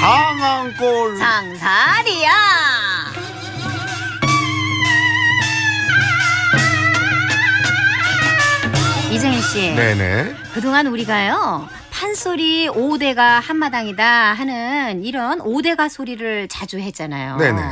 상한골 상사리야 이재희씨 네네 그동안 우리가요 판소리 5대가 한마당이다 하는 이런 5대가 소리를 자주 했잖아요. 네네.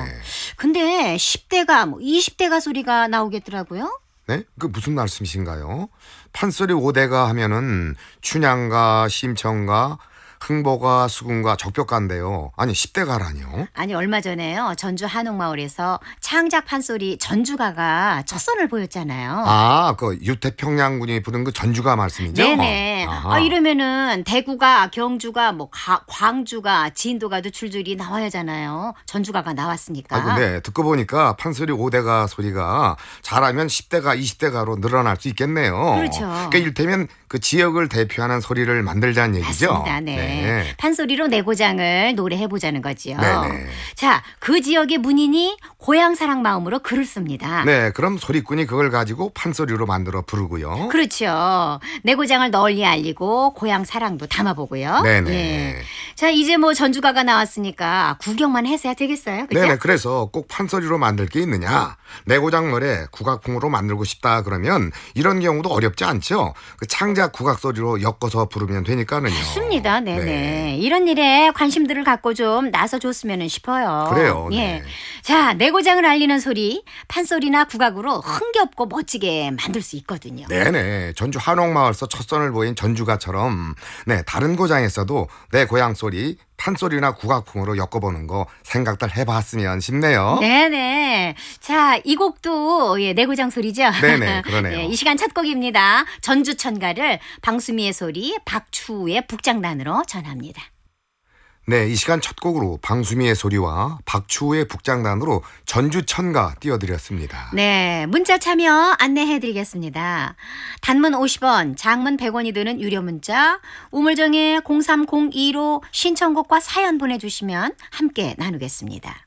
근데 10대가 뭐 20대가 소리가 나오겠더라고요. 네? 그 무슨 말씀이신가요? 판소리 5대가 하면은 춘향가, 심청가, 흥보가 수군과 적벽가인데요. 아니 10대가라니요? 아니 얼마 전에요. 전주 한옥마을에서 창작 판소리 전주가가 첫 선을 보였잖아요. 아, 그 유태평양군이 부른 그 전주가 말씀이죠? 네네. 아 아, 이러면은 대구가, 경주가, 뭐 가, 광주가, 진도가도 줄줄이 나와야잖아요. 전주가가 나왔으니까. 아이고, 네. 듣고 보니까 판소리 5대가 소리가 잘하면 10대가, 20대가로 늘어날 수 있겠네요. 그렇죠. 그러니까 이를테면 그 지역을 대표하는 소리를 만들자는 얘기죠. 맞습니다. 네. 네. 네. 네. 판소리로 내 고장을 노래해 보자는 거지요. 네, 자, 그 지역의 문인이 고향 사랑 마음으로 글을 씁니다. 네, 그럼 소리꾼이 그걸 가지고 판소리로 만들어 부르고요. 그렇죠. 내 고장을 널리 알리고 고향 사랑도 담아보고요. 네네. 예. 자, 이제 뭐 전주가가 나왔으니까 구경만 해서야 되겠어요. 그죠? 네네. 그래서 꼭 판소리로 만들 게 있느냐? 내 고장 노래 국악풍으로 만들고 싶다 그러면 이런 경우도 어렵지 않죠. 그 창작 국악 소리로 엮어서 부르면 되니까는요. 맞습니다. 네네. 네. 네. 이런 일에 관심들을 갖고 좀 나서줬으면 싶어요. 그래요. 예. 네. 예. 자, 내고장을 알리는 소리, 판소리나 국악으로 흥겹고 멋지게 만들 수 있거든요. 네네. 네. 전주 한옥마을서 첫 선을 보인 전주가처럼, 네, 다른 고장에서도 내 고향 소리, 판소리나 국악풍으로 엮어보는 거 생각들 해봤으면 싶네요. 네네. 자, 이 곡도 예, 내구장 소리죠? 네네, 그러네요. 예, 이 시간 첫 곡입니다. 전주 천가를 방수미의 소리, 박추의 북장단으로 전합니다. 네, 이 시간 첫 곡으로 방수미의 소리와 박추우의 북장단으로 전주 천가 띄워드렸습니다. 네, 문자 참여 안내해드리겠습니다. 단문 50원, 장문 100원이 드는 유료 문자, 우물정에 0302로 신청곡과 사연 보내주시면 함께 나누겠습니다.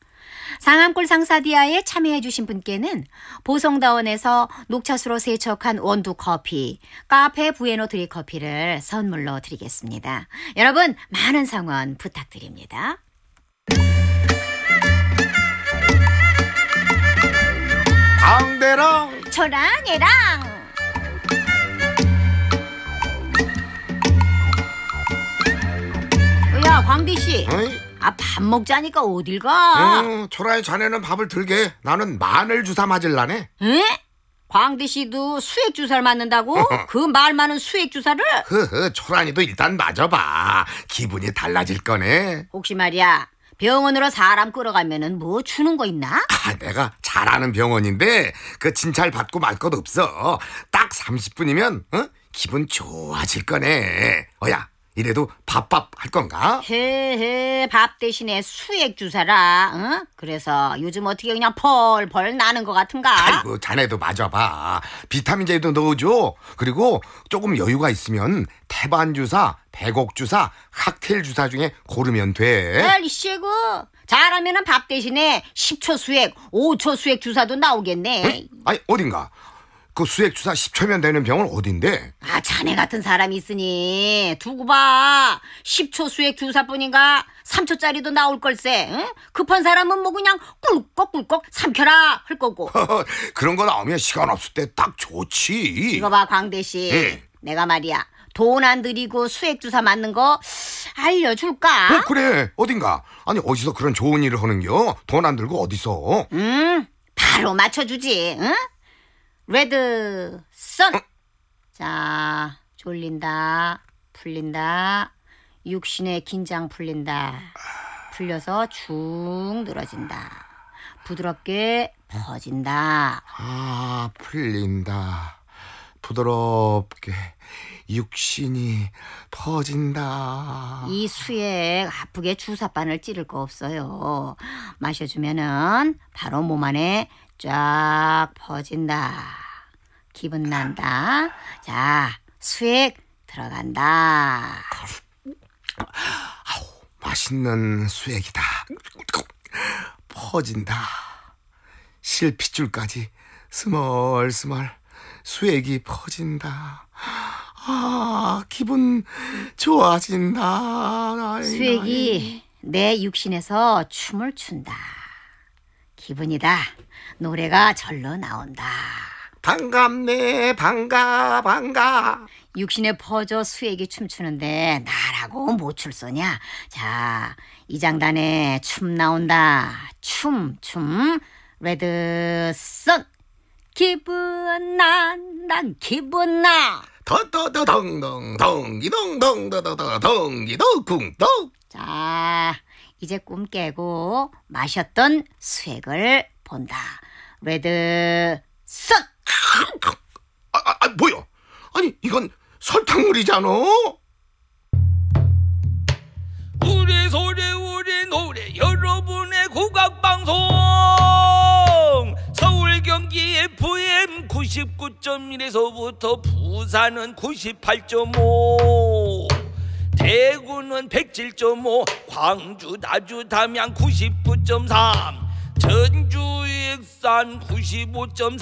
상암골 상사디아에 참여해주신 분께는 보성다원에서 녹차수로 세척한 원두 커피, 카페 부에노 드립 커피를 선물로 드리겠습니다. 여러분, 많은 성원 부탁드립니다. 강대랑 초랑이랑 야 광대씨 어 아, 밥 먹자니까 어딜 가? 응, 초라해 자네는 밥을 들게. 나는 마늘 주사 맞을라네. 에? 광대 씨도 수액 주사를 맞는다고? 그 말 많은 수액 주사를? 흐흐, 초라이도 일단 맞아봐. 기분이 달라질 거네. 혹시 말이야, 병원으로 사람 끌어가면은 뭐 주는 거 있나? 아, 내가 잘 아는 병원인데 그 진찰 받고 말것 없어. 딱 30분이면 어? 기분 좋아질 거네. 어야, 이래도 밥밥 할 건가? 헤헤 밥 대신에 수액 주사라 응? 그래서 요즘 어떻게 그냥 벌 벌 나는 것 같은가 아이고 자네도 맞아봐 비타민제도 넣어줘 그리고 조금 여유가 있으면 태반 주사 백옥 주사 칵테일 주사 중에 고르면 돼 아이씨고 잘하면밥 대신에 10초 수액 5초 수액 주사도 나오겠네 에 아니 어딘가 그 수액 주사 10초면 되는 병은 어딘데? 아, 자네 같은 사람이 있으니 두고 봐. 10초 수액 주사뿐인가 3초짜리도 나올 걸세. 응? 급한 사람은 뭐 그냥 꿀꺽꿀꺽 삼켜라 할 거고. 그런 거 나오면 시간 없을 때 딱 좋지. 이거 봐, 광대 씨. 네. 내가 말이야. 돈 안 들이고 수액 주사 맞는 거 알려줄까? 어, 그래 어딘가 아니 어디서 그런 좋은 일을 하는겨 돈 안 들고 어디서 음 바로 맞춰주지 응? 레드 선. 자, 졸린다. 풀린다. 육신의 긴장 풀린다. 풀려서 쭉 늘어진다. 부드럽게 퍼진다. 아, 풀린다. 부드럽게 육신이 퍼진다. 이수에 아프게 주사바늘 찌를 거 없어요. 마셔주면은 바로 몸 안에 쫙 퍼진다. 기분 난다. 자, 수액 들어간다. 아우, 맛있는 수액이다. 퍼진다. 실핏줄까지 스멀스멀 수액이 퍼진다. 아, 기분 좋아진다. 수액이 내 육신에서 춤을 춘다. 기분이다. 노래가 절로 나온다. 반갑네, 반가, 반가. 육신에 퍼져 수액이 춤추는데 나라고 못 뭐 출소냐? 자, 이 장단에 춤 나온다. 춤, 춤. 레드썬. 기분 난다, 기분 나. 더더더 덩덩덩 이동덩더더더 덩이덩 쿵덩. 자, 이제 꿈 깨고 마셨던 수액을 본다. 레드 썬! 아, 아, 아, 뭐야? 아니, 이건 설탕물이잖아. 우리 소리 우리 노래 여러분의 국악 방송 서울 경기 FM 99.1에서부터 부산은 98.5 대구는 107.5 광주 나주 담양 99.3 전주 익산 95.3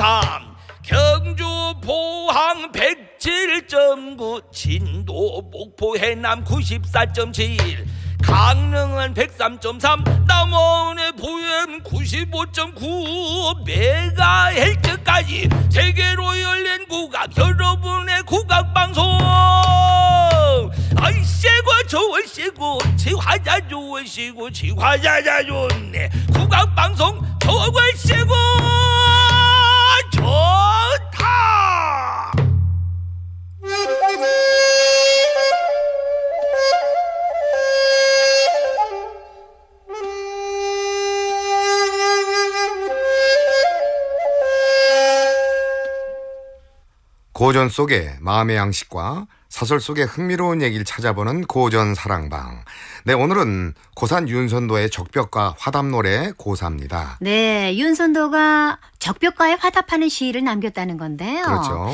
경주 포항 107.9 진도 목포 해남 94.7 강릉은 103.3 남원의 부엠 95.9 메가헬트까지 세계로 열린 국악 여러분의 국악방송 얼씨구 좋얼씨구 지화자 좋얼씨구 지화자자 좋네 국악방송 좋얼씨구 좋다 고전 속에 마음의 양식과 사설 속의 흥미로운 얘기를 찾아보는 고전 사랑방. 네, 오늘은 고산 윤선도의 적벽과 화답노래 고사입니다. 네, 윤선도가 적벽과에 화답하는 시를 남겼다는 건데요. 그렇죠.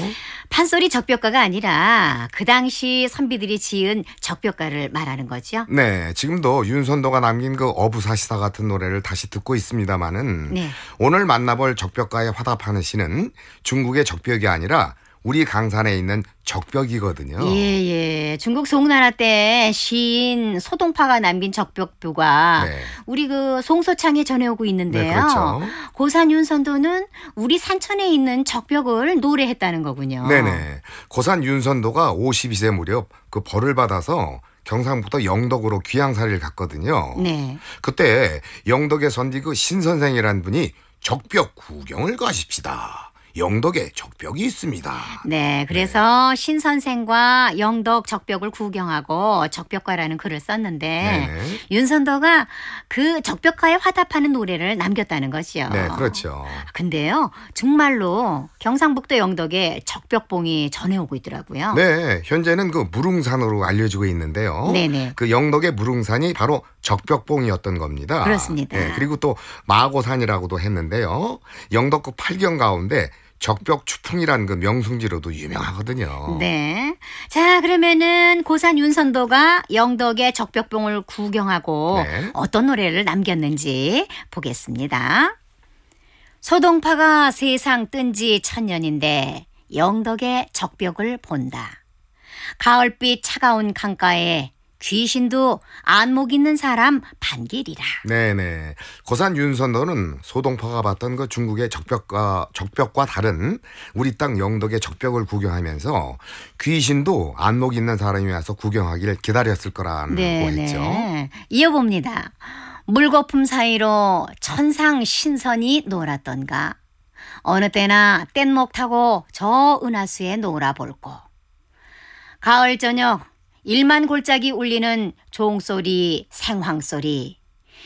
판소리 적벽가가 아니라 그 당시 선비들이 지은 적벽가를 말하는 거죠. 네, 지금도 윤선도가 남긴 그 어부사시사 같은 노래를 다시 듣고 있습니다만는 네. 오늘 만나볼 적벽가에 화답하는 시는 중국의 적벽이 아니라 우리 강산에 있는 적벽이거든요. 예, 예. 중국 송나라 때 시인 소동파가 남긴 적벽부가 네. 우리 그송서창에 전해오고 있는데요. 네, 그렇죠. 고산 윤선도는 우리 산천에 있는 적벽을 노래했다는 거군요. 네네. 고산 윤선도가 52세 무렵 그 벌을 받아서 경상북도 영덕으로 귀양사를 갔거든요. 네. 그때 영덕에 선비 그 신선생이란 분이 적벽 구경을 가십시다. 영덕에 적벽이 있습니다. 네, 그래서 네. 신 선생과 영덕 적벽을 구경하고 적벽가라는 글을 썼는데 네 윤선도가 그 적벽가에 화답하는 노래를 남겼다는 것이요 네, 그렇죠. 근데요, 정말로 경상북도 영덕에 적벽봉이 전해오고 있더라고요. 네, 현재는 그 무릉산으로 알려지고 있는데요. 네네. 그 영덕의 무릉산이 바로 적벽봉이었던 겁니다. 그렇습니다. 네, 그리고 또 마고산이라고도 했는데요. 영덕구 8경 가운데 적벽 추풍이라는 그 명승지로도 유명하거든요. 네. 자, 그러면은 고산 윤선도가 영덕의 적벽봉을 구경하고 네. 어떤 노래를 남겼는지 보겠습니다. 소동파가 세상 뜬 지 천년인데 영덕의 적벽을 본다. 가을빛 차가운 강가에 귀신도 안목 있는 사람 반길이라. 네네. 고산 윤선도는 소동파가 봤던 그 중국의 적벽과 적벽과 다른 우리 땅 영덕의 적벽을 구경하면서 귀신도 안목 있는 사람이 와서 구경하기를 기다렸을 거라는 거 했죠. 이어봅니다. 물거품 사이로 천상 신선이 놀았던가. 어느 때나 뗏목 타고 저 은하수에 놀아볼고. 가을 저녁 일만 골짜기 울리는 종소리, 생황소리,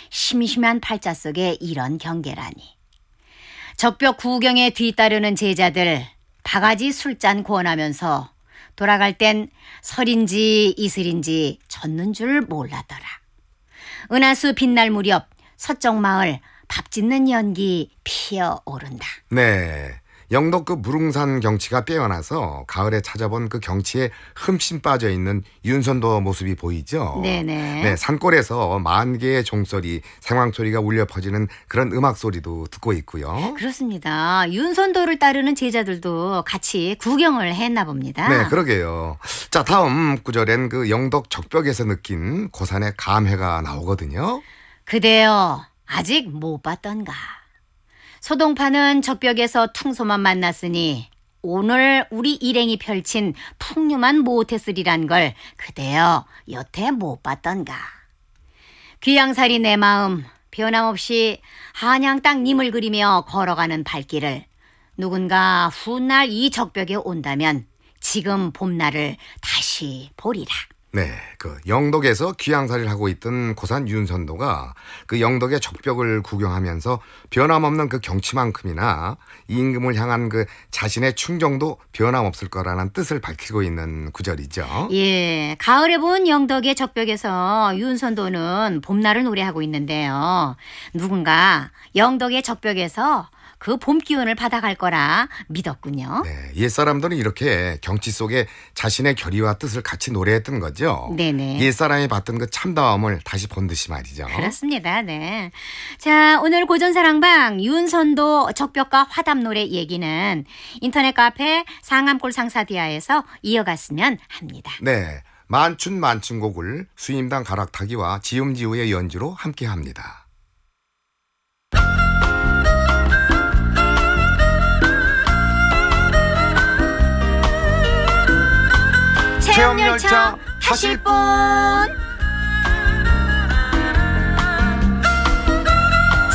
심심한 팔자 속에 이런 경계라니. 적벽 구경에 뒤따르는 제자들, 바가지 술잔 구 권하면서 돌아갈 땐 설인지 이슬인지 젖는 줄몰랐더라 은하수 빛날 무렵 서쪽마을 밥 짓는 연기 피어오른다. 네. 영덕그 무릉산 경치가 빼어나서 가을에 찾아본 그 경치에 흠씬 빠져 있는 윤선도 모습이 보이죠. 네네. 네, 산골에서 만 개의 종소리, 생황 소리가 울려 퍼지는 그런 음악 소리도 듣고 있고요. 그렇습니다. 윤선도를 따르는 제자들도 같이 구경을 했나 봅니다. 네, 그러게요. 자, 다음 구절엔 그 영덕 적벽에서 느낀 고산의 감회가 나오거든요. 그대여 아직 못 봤던가. 소동파는 적벽에서 퉁소만 만났으니 오늘 우리 일행이 펼친 풍류만 못했으리란 걸 그대여 여태 못 봤던가. 귀양살이 내 마음 변함없이 한양 땅님을 그리며 걸어가는 발길을 누군가 훗날 이 적벽에 온다면 지금 봄날을 다시 보리라. 네, 그 영덕에서 귀양살이를 하고 있던 고산 윤선도가 그 영덕의 적벽을 구경하면서 변함없는 그 경치만큼이나 임금을 향한 그 자신의 충정도 변함없을 거라는 뜻을 밝히고 있는 구절이죠. 예, 가을에 본 영덕의 적벽에서 윤선도는 봄날을 노래하고 있는데요. 누군가 영덕의 적벽에서 그봄 기운을 받아갈 거라 믿었군요. 네, 옛사람들은 이렇게 경치 속에 자신의 결의와 뜻을 같이 노래했던 거죠. 네네. 옛사람이 봤던 그 참다움을 다시 본 듯이 말이죠. 그렇습니다. 네. 자, 오늘 고전사랑방 윤선도 적벽과 화답 노래 얘기는 인터넷 카페 상암골 상사디아에서 이어갔으면 합니다. 네. 만춘 만춘곡을 수임당 가락타기와 지음지우의 연주로 함께합니다. 체험열차 타실 분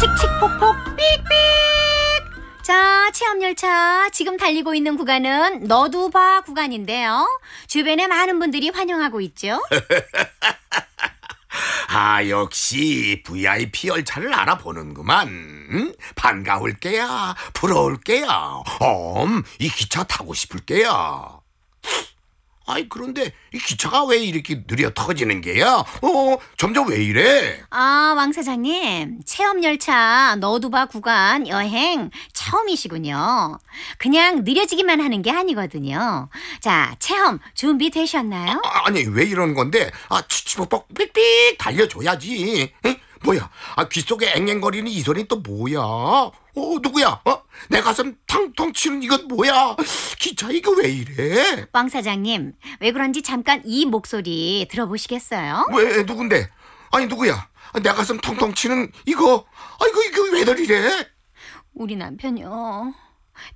칙칙폭폭 삑삑 자 체험열차 지금 달리고 있는 구간은 너도바 구간인데요 주변에 많은 분들이 환영하고 있죠 아 역시 VIP 열차를 알아보는구만 응? 반가울 게야 부러울 게야 엄이 기차 타고 싶을 게야 아이 그런데 이 기차가 왜 이렇게 느려 터지는 게야? 어 점점 왜 이래? 아, 왕 사장님. 체험 열차 너두바 구간 여행 처음이시군요. 그냥 느려지기만 하는 게 아니거든요. 자, 체험 준비되셨나요? 아, 아니 왜이런 건데? 아 치치뻑뻑 삑삑 달려줘야지. 응? 뭐야? 아, 귓속에 앵앵거리는 이 소리 또 뭐야? 어, 누구야? 어? 내 가슴 탕통 치는 이건 뭐야? 기차 이거 왜 이래? 왕 사장님, 왜 그런지 잠깐 이 목소리 들어보시겠어요? 왜 누군데? 아니 누구야? 아, 내 가슴 텅텅 치는 이거 아이고 이거 왜들 이래? 우리 남편이요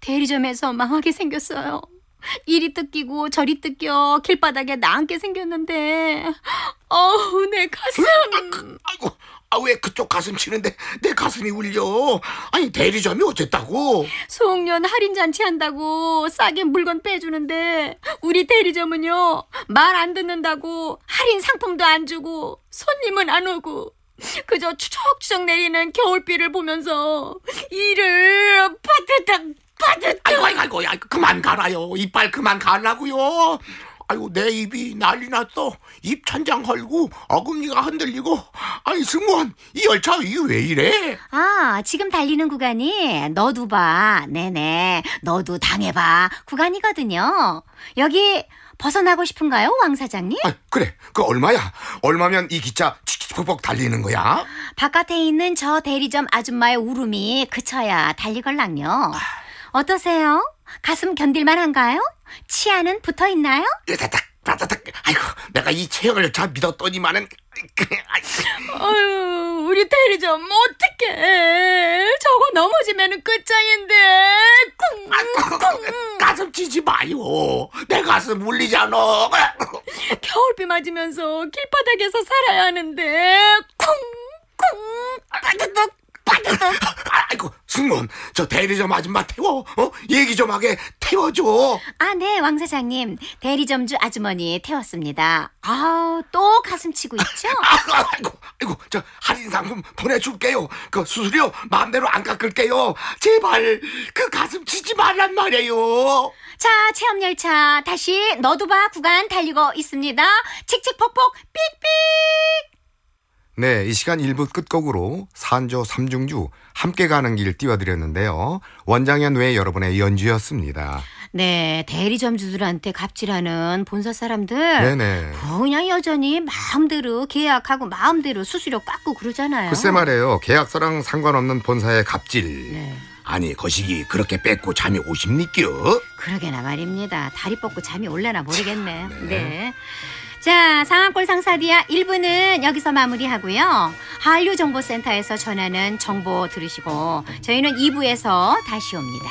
대리점에서 망하게 생겼어요. 이리 뜯기고 저리 뜯겨 길바닥에 나앉게 생겼는데 어우 내 가슴. 아이고 아, 왜 그쪽 가슴 치는데 내 가슴이 울려? 아니, 대리점이 어쨌다고? 송년 할인잔치 한다고 싸게 물건 빼주는데 우리 대리점은요, 말 안 듣는다고 할인 상품도 안 주고 손님은 안 오고 그저 추적추적 내리는 겨울비를 보면서 이를 파트닥 파트닥 아이고 아이고 아이고 그만 갈아요 이빨 그만 갈라고요 아이고 내 입이 난리 났어. 입 천장 헐고 어금니가 흔들리고. 아니 승무원 이 열차 이왜 이래? 아 지금 달리는 구간이 너도 봐. 네네 너도 당해봐 구간이거든요. 여기 벗어나고 싶은가요, 왕 사장님? 아, 그래. 그 얼마야? 얼마면 이 기차 칙칙폭폭 달리는 거야? 바깥에 있는 저 대리점 아줌마의 울음이 그쳐야 달리걸랑요. 아. 어떠세요? 가슴 견딜만한가요? 치아는 붙어 있나요? 으다닥, 예, 따다닥. 아이고, 내가 이 체형을 잘 믿었더니만은. 어휴, 우리 테리좀 어떡해. 저거 넘어지면 끝장인데. 쿵, 아, 쿵. 가슴 치지 마요. 내 가슴 울리잖아. 겨울비 맞으면서 길바닥에서 살아야 하는데. 쿵, 쿵, 따 아, 아, 아, 빠졌 아, 아이고 승무원 저 대리점 아줌마 태워 어 얘기 좀 하게 태워줘. 아네왕 사장님 대리점주 아주머니 태웠습니다. 아우 또 가슴 치고 있죠? 아, 아, 아, 아이고 아이고 저 할인 상품 보내줄게요. 그 수수료 마음대로 안 깎을게요. 제발 그 가슴 치지 말란 말이에요. 자 체험 열차 다시 너도바 구간 달리고 있습니다. 칙칙폭폭 삑삑. 네, 이 시간 1부 끝곡으로 산조 삼중주 함께 가는 길 띄워드렸는데요. 원장현 외 여러분의 연주였습니다. 네, 대리점주들한테 갑질하는 본사 사람들. 네네. 그냥 여전히 마음대로 계약하고 마음대로 수수료 깎고 그러잖아요. 글쎄 말이에요. 계약서랑 상관없는 본사의 갑질. 네. 아니 거시기 그렇게 뺏고 잠이 오십니껴? 그러게나 말입니다. 다리 뻗고 잠이 올라나 모르겠네. 네. 네. 자, 상암골 상사디아 1부는 여기서 마무리하고요. 한류정보센터에서 전하는 정보 들으시고 저희는 2부에서 다시 옵니다.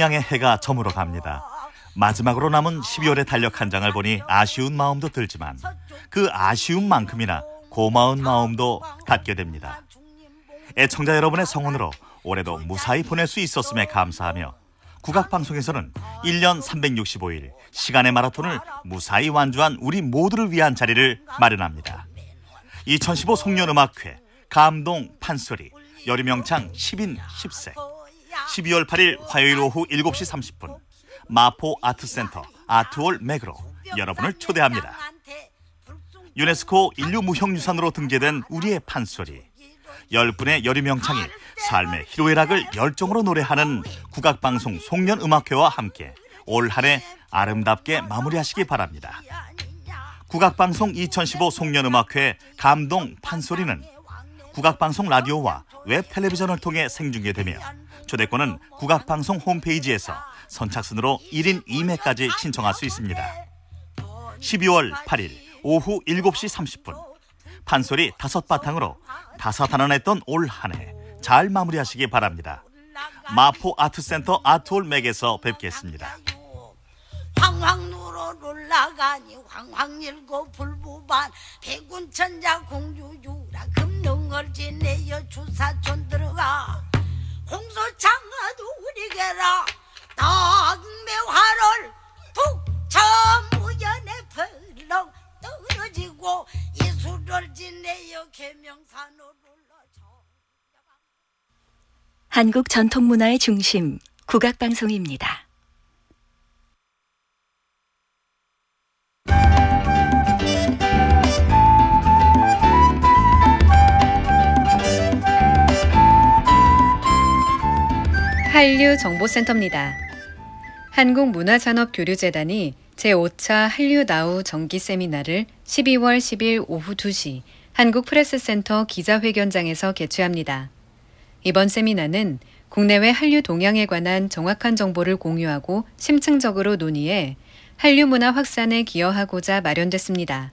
동양의 해가 저물어 갑니다. 마지막으로 남은 12월의 달력 한 장을 보니 아쉬운 마음도 들지만 그아쉬운만큼이나 고마운 마음도 갖게 됩니다. 애청자 여러분의 성원으로 올해도 무사히 보낼 수 있었음에 감사하며 국악방송에서는 1년 365일 시간의 마라톤을 무사히 완주한 우리 모두를 위한 자리를 마련합니다. 2015 송년음악회 감동 판소리 여름영창 10인 10색 12월 8일 화요일 오후 7시 30분 마포 아트센터 아트홀 맥으로 여러분을 초대합니다. 유네스코 인류 무형유산으로 등재된 우리의 판소리 10분의 여리명창이 삶의 희로애락을 열정으로 노래하는 국악방송 송년음악회와 함께 올 한해 아름답게 마무리하시기 바랍니다. 국악방송 2015 송년음악회 감동 판소리는 국악방송 라디오와 웹 텔레비전을 통해 생중계되며 초대권은 국악방송 홈페이지에서 선착순으로 1인 2매까지 신청할 수 있습니다. 12월 8일 오후 7시 30분 판소리 다섯 바탕으로 다사다난했던 올한해잘 마무리하시기 바랍니다. 마포 아트센터 아트홀 맥에서 뵙겠습니다. 황황 누로 놀라가니 황황 일고 불부반 백군천자 공주 유 명을 지내어 주사촌 들어가 홍소창아도 우리게라 낙매화를 북천무연에 벌렁 떨어지고 이수를 지내어 개명산으로 올져 한국 전통문화의 중심 국악방송입니다. 한류정보센터입니다. 한국문화산업교류재단이 제5차 한류나우 정기 세미나를 12월 10일 오후 2시 한국프레스센터 기자회견장에서 개최합니다. 이번 세미나는 국내외 한류 동향에 관한 정확한 정보를 공유하고 심층적으로 논의해 한류 문화 확산에 기여하고자 마련됐습니다.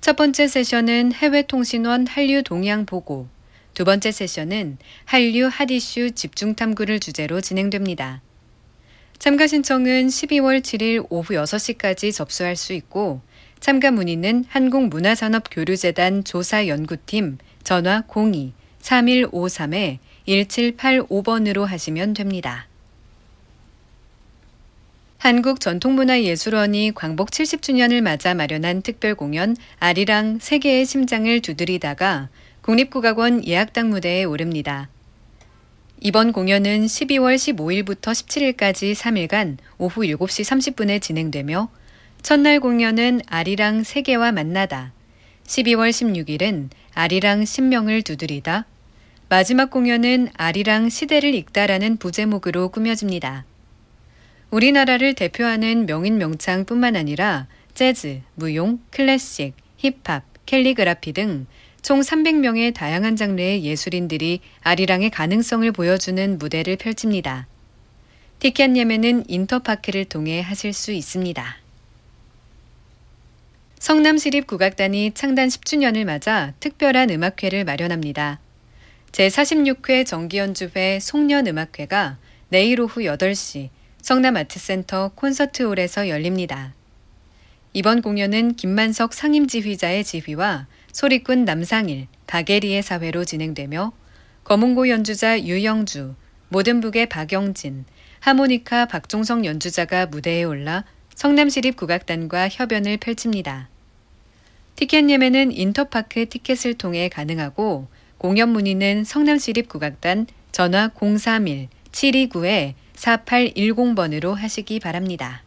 첫 번째 세션은 해외통신원 한류 동향 보고, 두 번째 세션은 한류 핫이슈 집중 탐구를 주제로 진행됩니다. 참가 신청은 12월 7일 오후 6시까지 접수할 수 있고 참가 문의는 한국문화산업교류재단 조사연구팀 전화 02-3153-1785번으로 하시면 됩니다. 한국전통문화예술원이 광복 70주년을 맞아 마련한 특별 공연 아리랑 세계의 심장을 두드리다가 국립국악원 예악당 무대에 오릅니다. 이번 공연은 12월 15일부터 17일까지 3일간 오후 7시 30분에 진행되며 첫날 공연은 아리랑 세계와 만나다, 12월 16일은 아리랑 신명을 두드리다, 마지막 공연은 아리랑 시대를 읽다라는 부제목으로 꾸며집니다. 우리나라를 대표하는 명인 명창뿐만 아니라 재즈, 무용, 클래식, 힙합, 캘리그라피 등총 300명의 다양한 장르의 예술인들이 아리랑의 가능성을 보여주는 무대를 펼칩니다. 티켓 예매는 인터파크를 통해 하실 수 있습니다. 성남시립국악단이 창단 10주년을 맞아 특별한 음악회를 마련합니다. 제46회 정기연주회 송년음악회가 내일 오후 8시 성남아트센터 콘서트홀에서 열립니다. 이번 공연은 김만석 상임지휘자의 지휘와 소리꾼 남상일, 가게리의 사회로 진행되며 거문고 연주자 유영주, 모든북의 박영진, 하모니카 박종성 연주자가 무대에 올라 성남시립 국악단과 협연을 펼칩니다. 티켓 예매는 인터파크 티켓을 통해 가능하고 공연 문의는 성남시립 국악단 전화 031-729-4810번으로 하시기 바랍니다.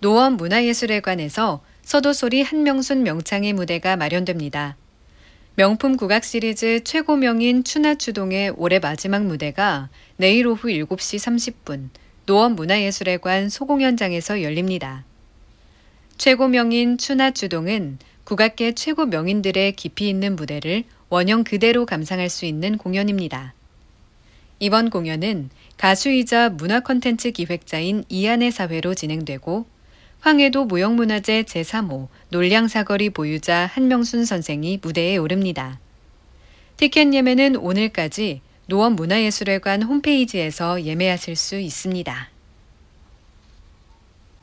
노원문화예술회관에서 서도소리 한명순 명창의 무대가 마련됩니다. 명품 국악 시리즈 최고명인 추나추동의 올해 마지막 무대가 내일 오후 7시 30분 노원문화예술회관 소공연장에서 열립니다. 최고명인 추나추동은 국악계 최고 명인들의 깊이 있는 무대를 원형 그대로 감상할 수 있는 공연입니다. 이번 공연은 가수이자 문화 콘텐츠 기획자인 이안의 사회로 진행되고 황해도 무형문화재 제3호 놀량사거리 보유자 한명순 선생이 무대에 오릅니다. 티켓 예매는 오늘까지 노원문화예술회관 홈페이지에서 예매하실 수 있습니다.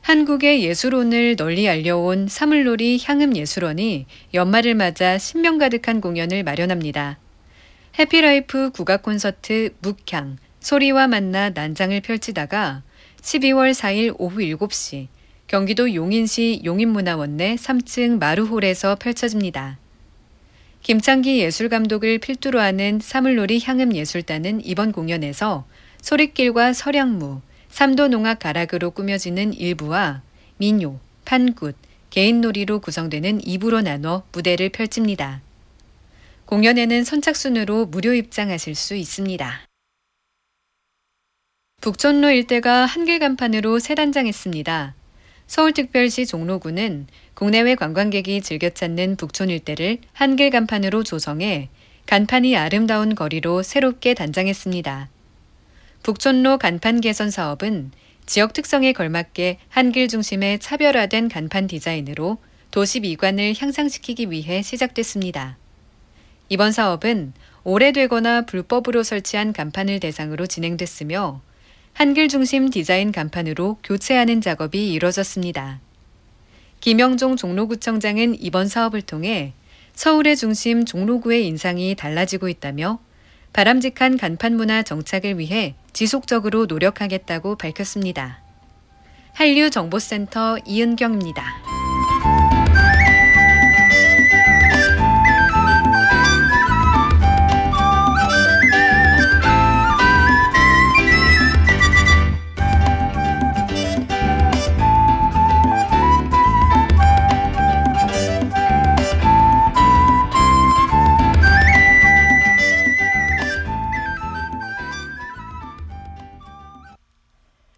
한국의 예술혼을 널리 알려온 사물놀이 향음예술원이 연말을 맞아 신명 가득한 공연을 마련합니다. 해피라이프 국악 콘서트 묵향 소리와 만나 난장을 펼치다가 12월 4일 오후 7시 경기도 용인시 용인문화원 내 3층 마루홀에서 펼쳐집니다. 김창기 예술감독을 필두로 하는 사물놀이 향음예술단은 이번 공연에서 소릿길과 서량무, 삼도농악 가락으로 꾸며지는 일부와 민요, 판굿, 개인놀이로 구성되는 이부로 나눠 무대를 펼칩니다. 공연에는 선착순으로 무료 입장하실 수 있습니다. 북촌로 일대가 한길 간판으로 세단장했습니다. 서울특별시 종로구는 국내외 관광객이 즐겨 찾는 북촌 일대를 한길 간판으로 조성해 간판이 아름다운 거리로 새롭게 단장했습니다. 북촌로 간판 개선 사업은 지역 특성에 걸맞게 한길 중심의 차별화된 간판 디자인으로 도시 미관을 향상시키기 위해 시작됐습니다. 이번 사업은 오래되거나 불법으로 설치한 간판을 대상으로 진행됐으며 한글 중심 디자인 간판으로 교체하는 작업이 이뤄졌습니다. 김영종 종로구청장은 이번 사업을 통해 서울의 중심 종로구의 인상이 달라지고 있다며 바람직한 간판 문화 정착을 위해 지속적으로 노력하겠다고 밝혔습니다. 한류정보센터 이은경입니다.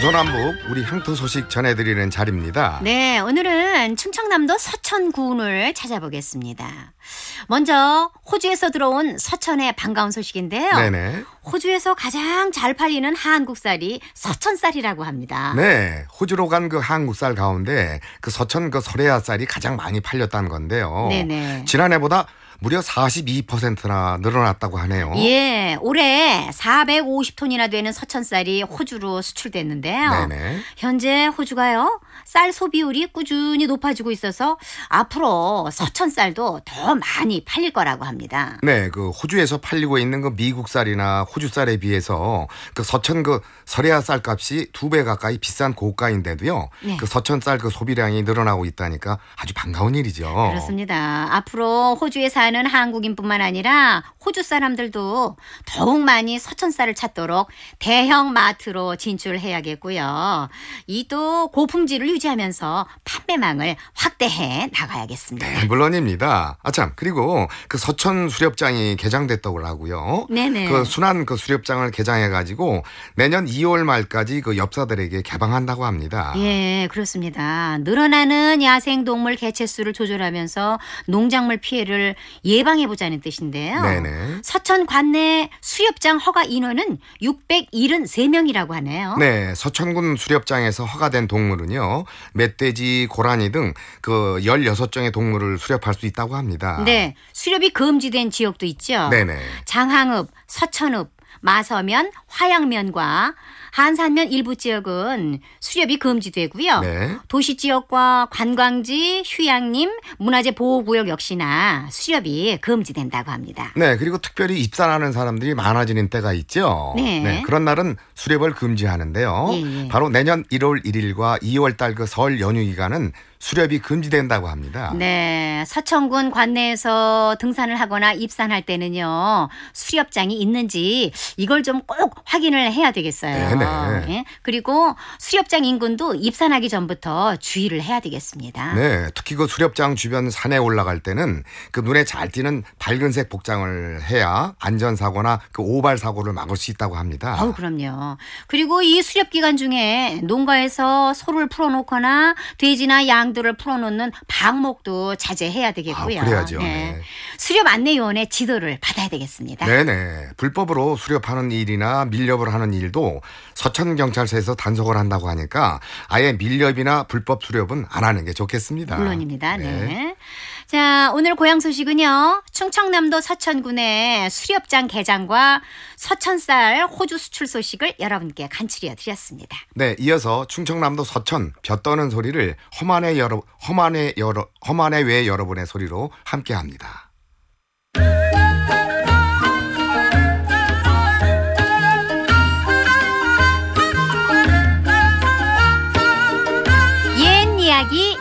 동서남북 우리 향토 소식 전해드리는 자리입니다. 네, 오늘은 충청남도 서천군을 찾아보겠습니다. 먼저 호주에서 들어온 서천의 반가운 소식인데요. 네네. 호주에서 가장 잘 팔리는 한국쌀이 서천쌀이라고 합니다. 네, 호주로 간 그 한국쌀 가운데 그 서천 그 설해야 쌀이 가장 많이 팔렸다는 건데요. 네네. 지난해보다 무려 42%나 늘어났다고 하네요. 예, 올해 450톤이나 되는 서천쌀이 호주로 수출됐는데요. 네네. 현재 호주가요 쌀 소비율이 꾸준히 높아지고 있어서 앞으로 서천 쌀도 더 많이 팔릴 거라고 합니다. 네, 그 호주에서 팔리고 있는 그 미국 쌀이나 호주 쌀에 비해서 그 서천 그 설해야 쌀 값이 두 배 가까이 비싼 고가인데도요. 네. 그 서천 쌀 그 소비량이 늘어나고 있다니까 아주 반가운 일이죠. 그렇습니다. 앞으로 호주에 사는 한국인뿐만 아니라 호주 사람들도 더욱 많이 서천 쌀을 찾도록 대형 마트로 진출해야겠고요. 이 또 고품질을 유지하면서 판매망을 확대해 나가야겠습니다. 네, 물론입니다. 아참 그리고 그 서천 수렵장이 개장됐다고 하고요. 네네. 그 순환 그 수렵장을 개장해 가지고 내년 2월 말까지 그 엽사들에게 개방한다고 합니다. 예, 그렇습니다. 늘어나는 야생 동물 개체 수를 조절하면서 농작물 피해를 예방해 보자는 뜻인데요. 네네. 서천 관내 수렵장 허가 인원은 673명이라고 하네요. 네, 서천군 수렵장에서 허가된 동물은요. 멧돼지, 고라니 등그 16종의 동물을 수렵할 수 있다고 합니다. 네. 수렵이 금지된 지역도 있죠. 네네. 장항읍, 서천읍, 마서면, 화양면과 한산면 일부 지역은 수렵이 금지되고요. 네. 도시 지역과 관광지, 휴양림, 문화재 보호구역 역시나 수렵이 금지된다고 합니다. 네, 그리고 특별히 입산하는 사람들이 많아지는 때가 있죠. 네. 네 그런 날은 수렵을 금지하는데요. 예, 예. 바로 내년 1월 1일과 2월 달 그 설 연휴 기간은 수렵이 금지된다고 합니다. 네. 서천군 관내에서 등산을 하거나 입산할 때는요. 수렵장이 있는지 이걸 좀 꼭 확인을 해야 되겠어요. 네네. 예? 그리고 수렵장 인근도 입산하기 전부터 주의를 해야 되겠습니다. 네. 특히 그 수렵장 주변 산에 올라갈 때는 그 눈에 잘 띄는 밝은색 복장을 해야 안전사고나 그 오발사고를 막을 수 있다고 합니다. 아 그럼요. 그리고 이 수렵 기간 중에 농가에서 소를 풀어놓거나 돼지나 양 강도를 풀어놓는 방목도 자제해야 되겠고요. 아, 그래야죠. 네. 네. 수렵 안내요원의 지도를 받아야 되겠습니다. 네네. 불법으로 수렵하는 일이나 밀렵을 하는 일도 서천경찰서에서 단속을 한다고 하니까 아예 밀렵이나 불법 수렵은 안 하는 게 좋겠습니다. 물론입니다. 네. 네. 자, 오늘 고향 소식은요. 충청남도 서천군의 수렵장 개장과 서천쌀 호주 수출 소식을 여러분께 간추려 드렸습니다. 네, 이어서 충청남도 서천 볕떠는 소리를 험한의 여러 험한의 여러 험한의 외 여러분의 소리로 함께합니다.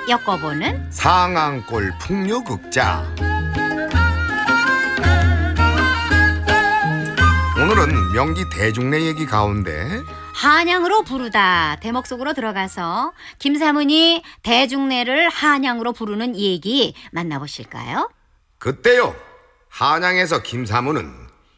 엮어보는 상앙골 풍류극장 오늘은 명기 대중내 얘기 가운데 한양으로 부르다 대목 속으로 들어가서 김사문이 대중내를 한양으로 부르는 얘기 만나보실까요? 그때요 한양에서 김사문은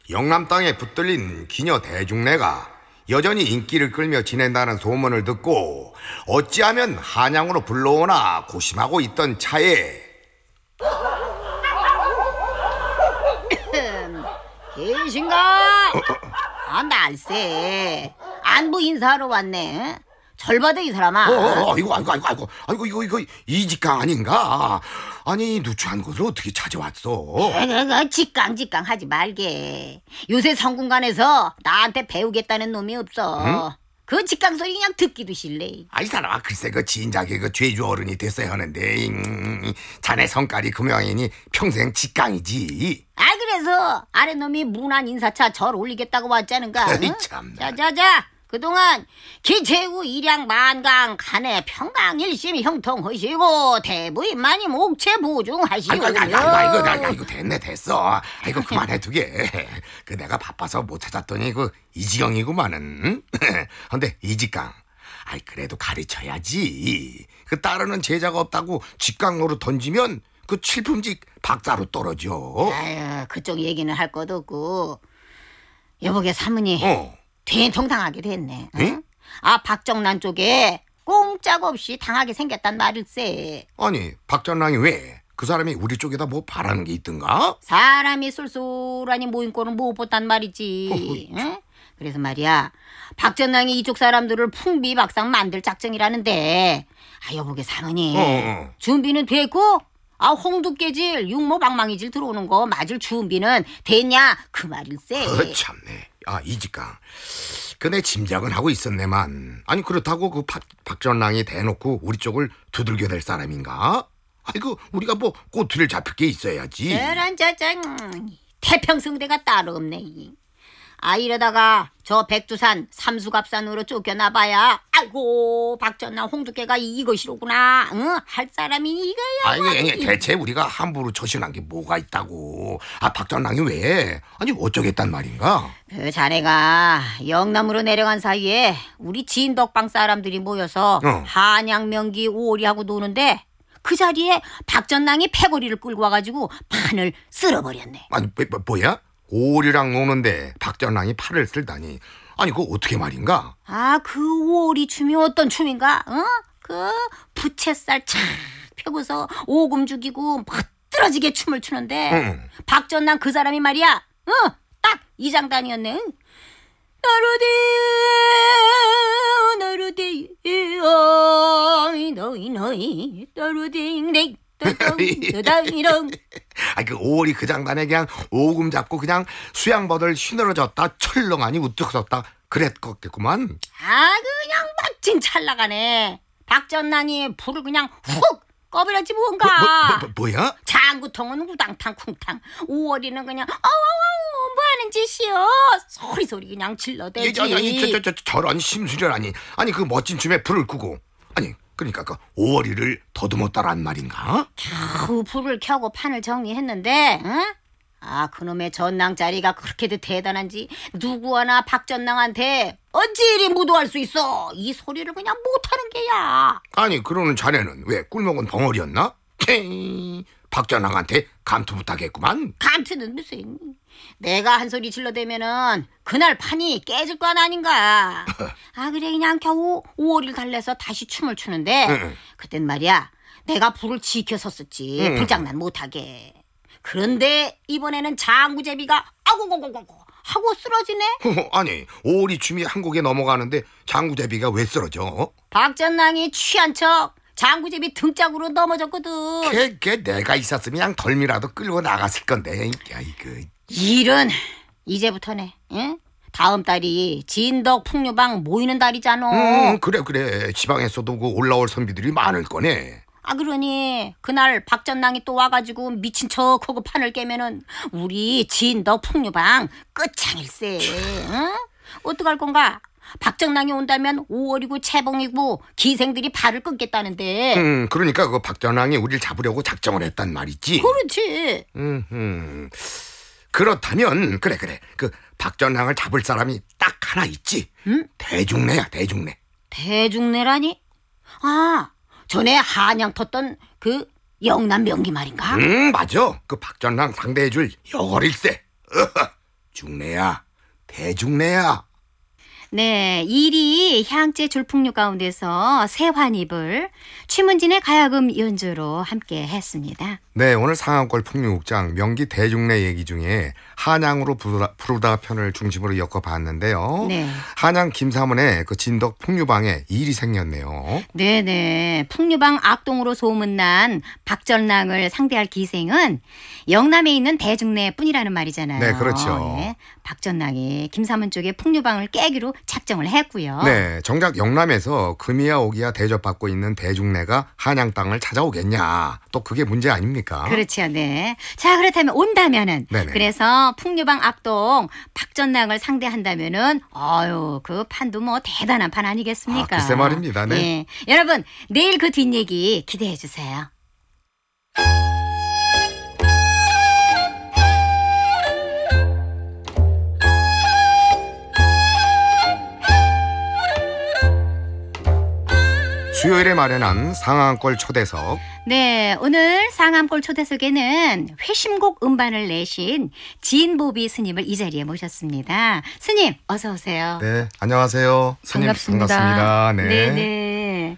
영남 땅에 붙들린 기녀 대중내가 여전히 인기를 끌며 지낸다는 소문을 듣고 어찌하면 한양으로 불러오나 고심하고 있던 차에 계신가? 아, 날세. 안부 인사하러 왔네. 절받아 이 사람아. 어, 어, 어, 아이고, 아이고, 아이고, 아이고, 아이고, 이거, 이거, 이 직강 아닌가? 아니, 누추한 곳을 어떻게 찾아왔어? 에그 어, 어, 직강, 직강 하지 말게. 요새 성공관에서 나한테 배우겠다는 놈이 없어. 응? 그 직강 소리 그냥 듣기도 싫네. 아이 사람아, 글쎄, 그 진작에 그 죄주 어른이 됐어야 하는데, 음, 자네 성깔이 금양이니 평생 직강이지. 아, 그래서 아랫놈이 무난 인사차 절 올리겠다고 왔잖은가. 응? 참 자자자. 그동안 기체구 일양 만강 간에 평강 일심 형통하시고 대부인많이 목체 보중하시고 아이 아이고, 아이고 아이고 아이고 아이고 됐네 됐어 아이고 그만해 두게 그 내가 바빠서 못 찾았더니 그 이지경이구만은 근데 이지강 아이 그래도 가르쳐야지 그 따르는 제자가 없다고 직강으로 던지면 그 칠품직 박자로 떨어져 아유 그쪽 얘기는 할 것도 없고 여보게 사모님 어. 대통당하게 됐네. 응? 아 박정란 쪽에 꼼짝없이 당하게 생겼단 말일세. 아니 박정란이 왜? 그 사람이 우리 쪽에다 뭐 바라는 게있든가 사람이 쏠쏠하니 모인 꼴은 못 봤단 말이지. 응? 그래서 말이야 박정랑이 이쪽 사람들을 풍비박상 만들 작정이라는데 아 여보게 사모님 어어. 어. 준비는 됐고 아 홍두깨질 육모방망이질 들어오는 거 맞을 준비는 됐냐 그 말일세. 그 참네. 아, 이직강. 근데 짐작은 하고 있었네만. 아니, 그렇다고 그 박전랑이 대놓고 우리 쪽을 두들겨 댈 사람인가? 아이고, 우리가 뭐 꼬투리를 잡힐 게 있어야지. 저란 저런. 태평성대가 따로 없네. 아 이러다가 저 백두산 삼수갑산으로 쫓겨나봐야 아이고 박전나 홍두깨가 이것이로구나 응? 할사람이 이거야 아니 대체 우리가 함부로 처신한 게 뭐가 있다고 아 박전랑이 왜 아니 어쩌겠단 말인가 그 자네가 영남으로 내려간 사이에 우리 진덕방 사람들이 모여서 어. 한양명기 오리하고 노는데 그 자리에 박전랑이 패거리를 끌고 와가지고 판을 쓸어버렸네 아니 뭐, 뭐, 뭐야 오리랑 노는데 박전랑이 팔을 쓸다니. 아니 그거 어떻게 말인가? 아 그오리이 춤이 어떤 춤인가? 어? 그 부채살 착 펴고서 오금 죽이고 멋들어지게 춤을 추는데 응. 박전랑 그 사람이 말이야. 어? 딱 이장단이었네. 나루디 나루디 어이 너이 너이 나루디 넥 뜨덩이렁. 아, 그 5월이 그 장단에 그냥 오금 잡고 그냥 수양버들 휘늘어졌다 철렁하니 우뚝 섰다 그랬겠구만. 아, 그냥 막진 찰나가네. 박전나니 불을 그냥 훅 꺼버렸지 뭔가. 뭐, 뭐, 뭐, 뭐 뭐야 장구통은 우당탕 쿵탕. 5월이는 그냥 어어어 뭐 하는 짓이여. 소리 소리 그냥 질러대지. 예, 저, 저, 저, 저런 심술련 아니. 아니 그 멋진 춤에 불을 끄고. 아니 그러니까 그 5월이를 더듬었다란 말인가? 겨우 불을 켜고 판을 정리했는데 응? 아 그놈의 전낭 자리가 그렇게도 대단한지 누구 하나 박전낭한테 어찌 이리 무도할 수 있어 이 소리를 그냥 못하는 게야 아니 그러는 자네는 왜 꿀먹은 벙어리였나? 박전왕한테 감투 부탁했구만. 감투는 무슨. 내가 한 소리 질러대면은 그날 판이 깨질 건 아닌가. 아 그래 그냥 겨우 5월일 달래서 다시 춤을 추는데 응. 그땐 말이야 내가 불을 지켜섰었지 응. 불장난 못하게. 그런데 이번에는 장구제비가 아고고고고고 하고 쓰러지네. 아니 오리 춤이 한국에 넘어가는데 장구제비가 왜 쓰러져? 박전왕이 취한 척 장구집이 등짝으로 넘어졌거든. 걔, 걔 내가 있었으면 그냥 덜미라도 끌고 나갔을 건데. 야, 이거. 일은 이제부터네. 응? 다음 달이 진덕 풍류방 모이는 달이잖아. 음, 음, 그래 그래. 지방에서도 그 올라올 선비들이 많을 거네. 아 그러니 그날 박전랑이 또 와가지고 미친 척하고 판을 깨면은 우리 진덕 풍류방 끝장일세. 응? 어떡할 건가? 박정랑이 온다면 5월이고 채봉이고 기생들이 발을 끊겠다는데. 음, 그러니까 그 박정랑이 우리를 잡으려고 작정을 했단 말이지. 그렇지. 음, 음. 그렇다면 그래 그래 그박정랑을 잡을 사람이 딱 하나 있지. 응? 대중내야 대중내. 대중내라니? 아 전에 한양 텄던 그 영남 명기 말인가? 응 음, 맞아. 그 박전랑 상대해줄 여월일세. 중내야 대중내야. 네, 1위 향제 졸풍류 가운데서 새환입을 최문진의 가야금 연주로 함께 했습니다. 네, 오늘 상암골 풍류국장 명기 대중내 얘기 중에 한양으로 부르다, 부르다 편을 중심으로 엮어봤는데요. 네. 한양 김사문의 그 진덕 풍류방에 일이 생겼네요. 네네. 네. 풍류방 악동으로 소문난 박전낭을 상대할 기생은 영남에 있는 대중내뿐이라는 말이잖아요. 네, 그렇죠. 네. 박전낭이 김사문 쪽에 풍류방을 깨기로 착정을 했고요. 네, 정작 영남에서 금이야 오기야 대접받고 있는 대중내가 한양 땅을 찾아오겠냐. 또 그게 문제 아닙니까? 그렇죠, 네. 자, 그렇다면 온다면은 네네. 그래서 풍류방 악동 박전낭을 상대한다면은 어유 그 판도 뭐 대단한 판 아니겠습니까? 아, 글쎄 말입니다, 네. 네. 여러분 내일 그 뒷얘기 기대해 주세요. 수요일에 마련한 상암골 초대석. 네, 오늘 상암골 초대석에는 회심곡 음반을 내신 진보비 스님을 이 자리에 모셨습니다. 스님, 어서 오세요. 네, 안녕하세요. 스님, 반갑습니다. 반갑습니다. 네. 네, 네.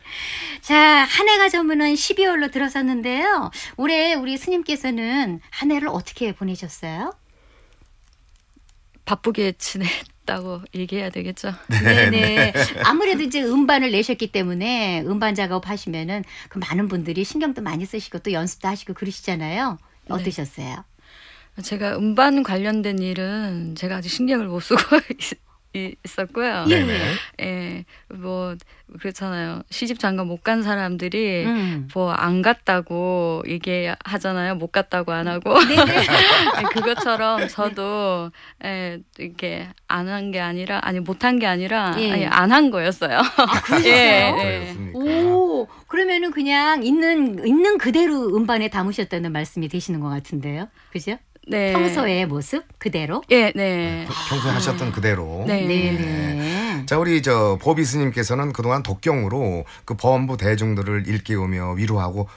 자, 한 해가 저무는 12월로 들어섰는데요. 올해 우리 스님께서는 한 해를 어떻게 보내셨어요? 바쁘게 지냈 다고 얘기해야 되겠죠. 네네. 네, 네. 네 아무래도 이제 음반을 내셨기 때문에 음반 작업하시면은 그 많은 분들이 신경도 많이 쓰시고 또 연습도 하시고 그러시잖아요. 네. 어떠셨어요? 네. 제가 음반 관련된 일은 제가 아직 신경을 못 쓰고 있, 있었고요. 예. 예. 뭐 그렇잖아요. 시집 장가 못 간 사람들이 음. 뭐안 갔다고 얘기하잖아요. 못 갔다고 안 하고. 네. 예, 그것처럼 저도 예, 이렇게 안 한 게 아니라 아니 못한 게 아니라 예. 아니, 안 한 거였어요. 아, 그러셨어요? 예. 예. 오, 그러면은 그냥 있는 있는 그대로 음반에 담으셨다는 말씀이 되시는 것 같은데요. 그죠? 네. 평소의 모습 그대로. 예, 네. 아, 평소에 아. 하셨던 그대로. 네. 네. 네. 네. 자, 우리 저 보비스님께서는 그동안 독경으로 그 범부 대중들을 일깨우며 위로하고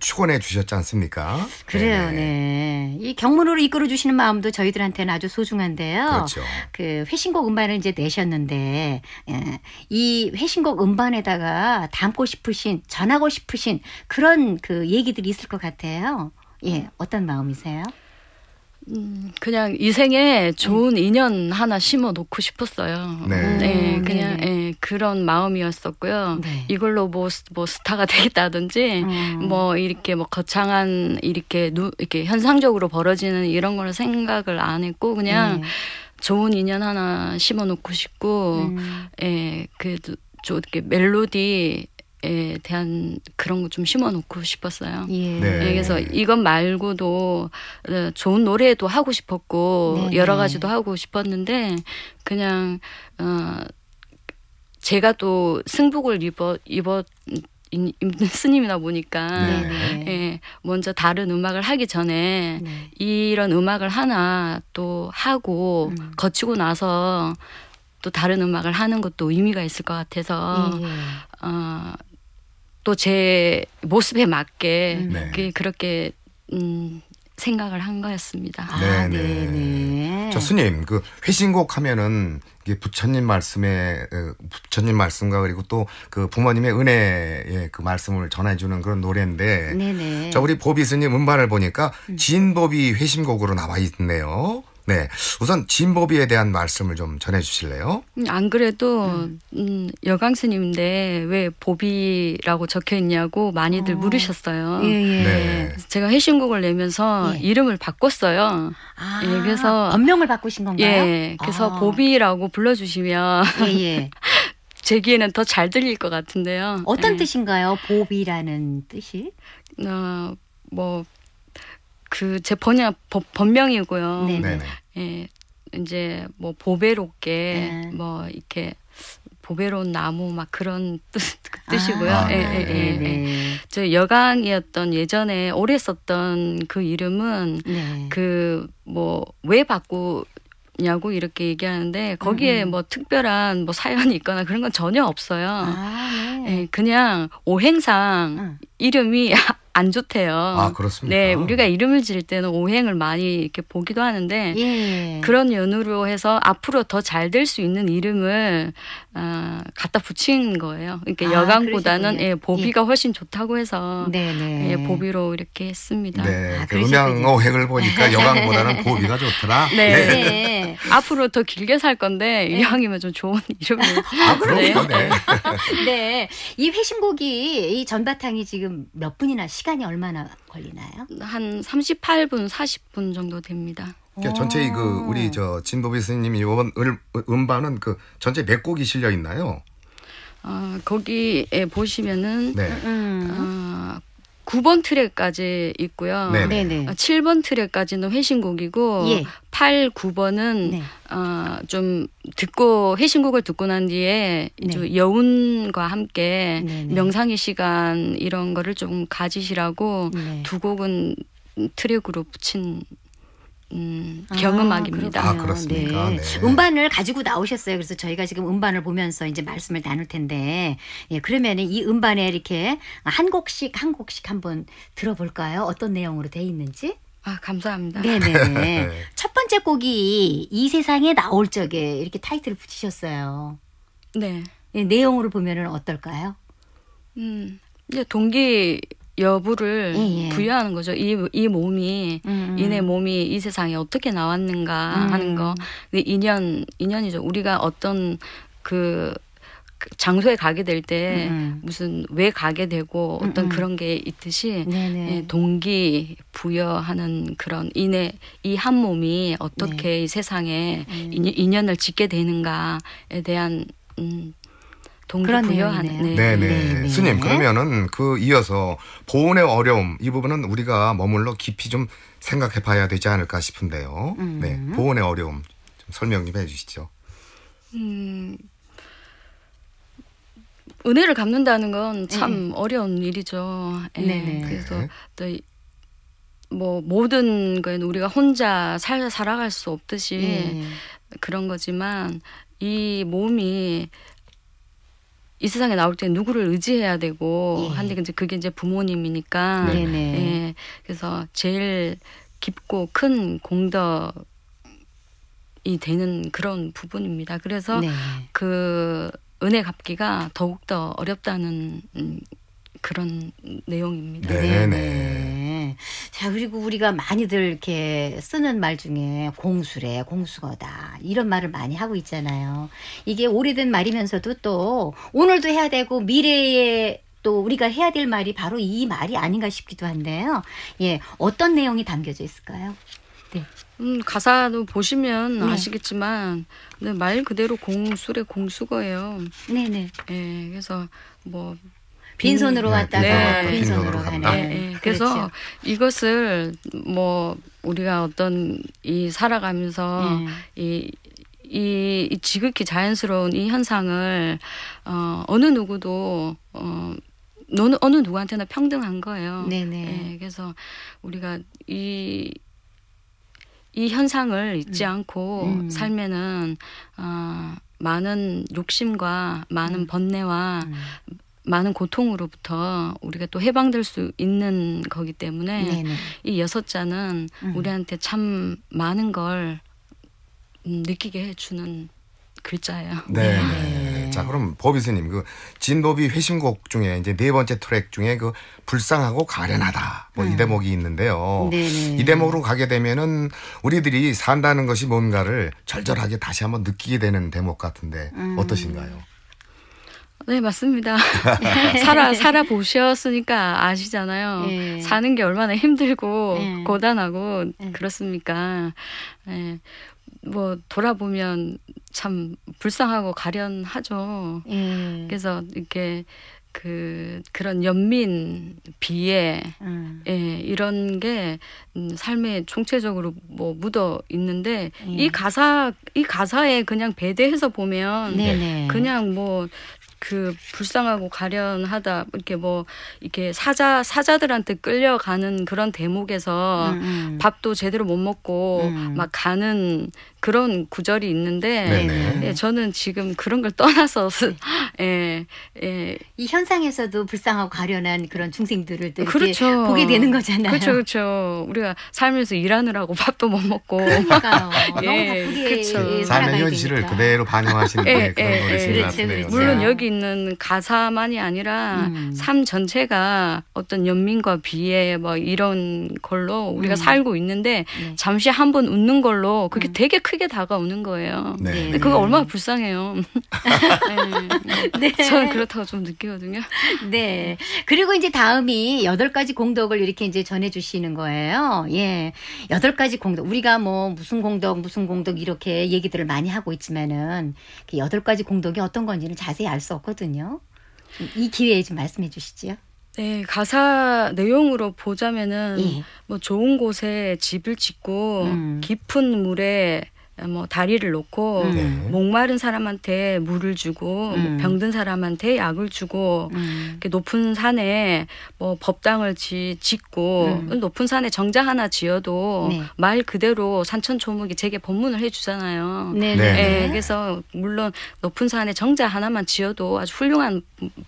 추원해 어, 주셨지 않습니까? 그래요, 네. 네. 이 경문으로 이끌어 주시는 마음도 저희들한테는 아주 소중한데요. 그렇죠. 그 회신곡 음반을 이제 내셨는데 예, 이 회신곡 음반에다가 담고 싶으신, 전하고 싶으신 그런 그 얘기들이 있을 것 같아요. 예, 어떤 마음이세요? 음, 그냥 이 생에 좋은 인연 하나 심어 놓고 싶었어요. 네. 네 음, 그냥 네, 네. 예, 그런 마음이었었고요. 네. 이걸로 뭐, 뭐 스타가 되겠다든지 음. 뭐 이렇게 뭐 거창한 이렇게 누, 이렇게 현상적으로 벌어지는 이런 걸를 생각을 안 했고 그냥 네. 좋은 인연 하나 심어 놓고 싶고 음. 예, 그 저, 도 이렇게 멜로디 에 대한 그런 거 좀 심어놓고 싶었어요. 예. 네. 예, 그래서 이것 말고도 어, 좋은 노래도 하고 싶었고 네, 네. 여러 가지도 하고 싶었는데 그냥 어 제가 또 승복을 입어 입어 입는 스님이다 보니까 네, 네. 예, 먼저 다른 음악을 하기 전에 네. 이런 음악을 하나 또 하고 음. 거치고 나서 또 다른 음악을 하는 것도 의미가 있을 것 같아서 예. 예. 어, 또제 모습에 맞게 네. 그, 그렇게 음, 생각을 한 거였습니다. 아, 네, 네. 네네. 저 스님 그 회신곡 하면은 이게 부처님 말씀에 어, 부처님 말씀과 그리고 또 그 부모님의 은혜의 그 말씀을 전해주는 그런 노래인데. 네네. 저 우리 보비 스님 음반을 보니까 음. 진보비 회신곡으로 나와 있네요. 네. 우선 진보비에 대한 말씀을 좀 전해 주실래요? 음, 안 그래도 음. 음, 여강 스님인데 왜 보비라고 적혀 있냐고 많이들 어. 물으셨어요. 예, 예. 네. 제가 해신곡을 내면서 예. 이름을 바꿨어요. 아, 예, 그래서 법명을 바꾸신 건가요? 예. 그래서 아. 보비라고 불러 주시면 예, 예. 제 귀에는 더 잘 들릴 것 같은데요. 어떤 예. 뜻인가요? 보비라는 뜻이? 어, 뭐 그 제 번역 법, 법명이고요. 네네. 예, 이제 뭐 보배롭게 예. 뭐 이렇게 보배로운 나무 막 그런 뜻, 그 아, 뜻이고요. 아, 예, 예, 예, 네. 저 여강이었던 예전에 오래 썼던 그 이름은 네. 그뭐 왜 바꾸 냐고 이렇게 얘기하는데 거기에 음, 음. 뭐 특별한 뭐 사연이 있거나 그런 건 전혀 없어요. 아, 네. 예, 그냥 오행상 응. 이름이 안 좋대요. 아, 그렇습니까? 네, 우리가 이름을 지을 때는 오행을 많이 이렇게 보기도 하는데 예. 그런 연유로 해서 앞으로 더 잘 될 수 있는 이름을 아, 어, 갖다 붙인 거예요. 그러니까 아, 여강보다는 예, 보비가 예. 훨씬 좋다고 해서 네, 네. 예, 보비로 이렇게 했습니다. 네, 아, 음양 오행을 보니까 여강보다는 보비가 좋더라. 네. 네. 네. 앞으로 더 길게 살 건데 네. 이왕이면 좀 좋은 이름을. 아, 그러네. 네. 네. 이 회심곡이 이 전바탕이 지금 몇 분이나 시간이 얼마나 걸리나요? 한 38분, 40분 정도 됩니다. 그러니까 전체 그 우리 저 진보비 스님 이번 음반은 그 전체 몇 곡이 실려 있나요? 어, 거기에 보시면은 네. 음. 어, 9번 트랙까지 있고요. 네네. 7번 어, 트랙까지는 회신곡이고 예. 8, 9번은 네. 어, 좀 듣고 회신곡을 듣고 난 뒤에 네. 여운과 함께 네네. 네. 명상의 시간 이런 거를 좀 가지시라고 네. 두 곡은 트랙으로 붙인 음, 아, 경음악입니다. 아, 그렇습니까? 네. 네. 음반을 가지고 나오셨어요. 그래서 저희가 지금 음반을 보면서 이제 말씀을 나눌 텐데, 예, 그러면 이 음반에 이렇게 한 곡씩 한 곡씩 한번 들어볼까요? 어떤 내용으로 돼 있는지? 아, 감사합니다. 네네네. 네. 첫 번째 곡이 이 세상에 나올 적에 이렇게 타이틀을 붙이셨어요. 네. 예, 내용으로 보면은 어떨까요? 음, 이제 동기 여부를 예, 예. 부여하는 거죠. 이, 이 몸이, 음, 음. 이내 몸이 이 세상에 어떻게 나왔는가 음. 하는 거. 음. 근데 인연, 인연이죠. 우리가 어떤 그, 그 장소에 가게 될때 음, 무슨 왜 가게 되고 어떤 그런 게 있듯이 네, 네. 예, 동기 부여하는 그런 인내이한 몸이 어떻게 네. 이 세상에 인, 인연을 짓게 되는가에 대한 음, 동기부여하는. 네. 네네. 네네. 네. 스님 그러면은 그 이어서 보온의 어려움 이 부분은 우리가 머물러 깊이 좀 생각해 봐야 되지 않을까 싶은데요. 음. 네. 보온의 어려움 좀 설명 좀 해주시죠. 음. 은혜를 갚는다는 건참 네. 어려운 일이죠. 네. 네. 네 그래서 네. 또뭐 모든 건 우리가 혼자 살 살아갈 수 없듯이 그런 거지만 이 몸이 이 세상에 나올 때 누구를 의지해야 되고 예. 한데 이제 그게 이제 부모님이니까 네네. 예. 그래서 제일 깊고 큰 공덕이 되는 그런 부분입니다. 그래서 네. 그 은혜 갚기가 더욱더 어렵다는 그런 내용입니다. 네네. 네자 네. 그리고 우리가 많이들 이렇게 쓰는 말 중에 공수래, 공수거다 이런 말을 많이 하고 있잖아요. 이게 오래된 말이면서도 또 오늘도 해야 되고 미래에 또 우리가 해야 될 말이 바로 이 말이 아닌가 싶기도 한데요. 예, 어떤 내용이 담겨져 있을까요? 네. 음, 가사도 보시면 네. 아시겠지만 네, 말 그대로 공수래 공수거예요. 네네. 네. 예, 그래서 뭐 빈손으로 왔다가 네. 빈손으로 간다. 네, 네. 그래서 그렇죠. 이것을 뭐 우리가 어떤 이 살아가면서 네. 이, 이, 이 지극히 자연스러운 이 현상을 어, 어느 누구도 어, 어느, 어느 누구한테나 평등한 거예요. 네네. 네, 네. 예, 그래서 우리가 이, 이 현상을 잊지 음. 않고 음. 살면은, 어, 많은 욕심과 많은 음. 번뇌와 음. 많은 고통으로부터 우리가 또 해방될 수 있는 거기 때문에 네네. 이 여섯 자는 음. 우리한테 참 많은 걸 음, 느끼게 해주는 글자예요. 네. 네. 자 그럼 버비스님 그 진보비 회심곡 중에 이제 네 번째 트랙 중에 그 불쌍하고 가련하다 뭐이 음. 대목이 있는데요. 네네. 이 대목으로 가게 되면은 우리들이 산다는 것이 뭔가를 절절하게 다시 한번 느끼게 되는 대목 같은데 음. 어떠신가요? 네, 맞습니다. 살아, 살아보셨으니까 아시잖아요. 예. 사는 게 얼마나 힘들고, 예. 고단하고, 예. 그렇습니까. 예. 뭐, 돌아보면 참 불쌍하고 가련하죠. 예. 그래서 이렇게, 그, 그런 연민, 비애, 음. 예, 이런 게, 음, 삶에 총체적으로 뭐 묻어 있는데, 예. 이 가사, 이 가사에 그냥 배대해서 보면, 네네. 그냥 뭐, 그 불쌍하고 가련하다 이렇게 뭐 이렇게 사자 사자들한테 끌려가는 그런 대목에서 음, 음. 밥도 제대로 못 먹고 음. 막 가는 그런 구절이 있는데 예, 저는 지금 그런 걸 떠나서 네. 예, 예. 이 현상에서도 불쌍하고 가련한 그런 중생들을 또 그렇죠. 보게 되는 거잖아요. 그렇죠, 그렇죠. 우리가 살면서 일하느라고 밥도 못 먹고 그러니까요. 예, 너무 바쁘게 그렇죠. 삶의 현실을 그대로 반영하시는 예, 그런 예, 노래신 예, 그렇죠, 그렇죠. 물론 네. 여기 있는 가사만이 아니라 음. 삶 전체가 어떤 연민과 비애 뭐 이런 걸로 우리가 음. 살고 있는데 네. 잠시 한번 웃는 걸로 그게 음. 되게 크게 다가오는 거예요. 네. 근데 그거 얼마나 불쌍해요. 네. 네. 저는 그렇다고 좀 느끼거든요. 네. 그리고 이제 다음이 여덟 가지 공덕을 이렇게 이제 전해주시는 거예요. 예. 여덟 가지 공덕. 우리가 뭐 무슨 공덕, 무슨 공덕 이렇게 얘기들을 많이 하고 있지만은 그 여덟 가지 공덕이 어떤 건지는 자세히 알 수 없거든요. 이 기회에 좀 말씀해 주시지요. 네, 가사 내용으로 보자면은 예. 뭐 좋은 곳에 집을 짓고 음. 깊은 물에 뭐 다리를 놓고 음. 네. 목마른 사람한테 물을 주고 뭐 음. 병든 사람한테 약을 주고 음. 높은 산에 뭐 법당을 지, 짓고 음. 높은 산에 정자 하나 지어도 네. 말 그대로 산천초목이 제게 법문을 해주잖아요. 네. 네. 네, 예, 네. 그래서 물론 높은 산에 정자 하나만 지어도 아주 훌륭한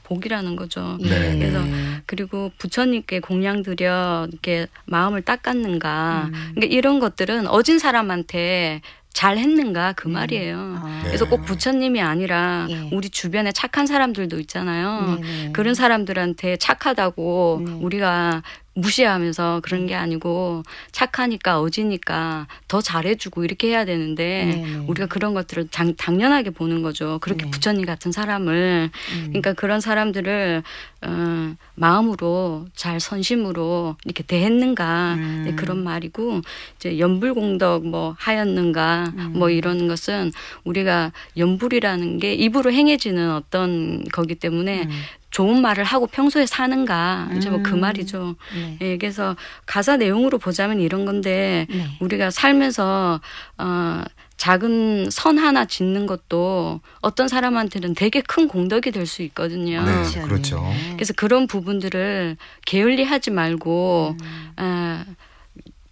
복이라는 거죠. 네, 그래서 그리고 부처님께 공양 드려 이렇게 마음을 닦았는가. 음. 그러니까 이런 것들은 어진 사람한테 잘 했는가 그 음. 말이에요. 아. 그래서 꼭 네. 부처님이 아니라 예. 우리 주변에 착한 사람들도 있잖아요. 네네. 네. 그런 사람들한테 착하다고 네. 우리가 무시하면서 그런 네. 게 아니고 착하니까 어지니까 더 잘해주고 이렇게 해야 되는데 네, 네. 우리가 그런 것들을 장, 당연하게 보는 거죠. 그렇게 네. 부처님 같은 사람을 음. 그러니까 그런 사람들을 어, 마음으로 잘 선심으로 이렇게 대했는가 네, 음. 네, 그런 말이고 이제 연불공덕 뭐 하였는가 뭐 음. 뭐 이런 것은 우리가 연불이라는 게 입으로 행해지는 어떤 거기 때문에 음. 좋은 말을 하고 평소에 사는가 이제 뭐그 음. 말이죠. 네. 예, 그래서 가사 내용으로 보자면 이런 건데 네. 우리가 살면서 어 작은 선 하나 짓는 것도 어떤 사람한테는 되게 큰 공덕이 될 수 있거든요. 네, 그렇죠. 그래서 그런 부분들을 게을리하지 말고 음. 어,